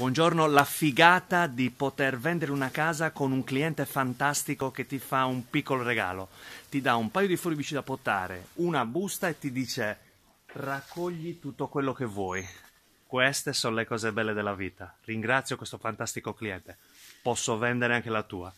Buongiorno, la figata di poter vendere una casa con un cliente fantastico che ti fa un piccolo regalo. Ti dà un paio di fuoribici da potare, una busta e ti dice raccogli tutto quello che vuoi. Queste sono le cose belle della vita. Ringrazio questo fantastico cliente. Posso vendere anche la tua.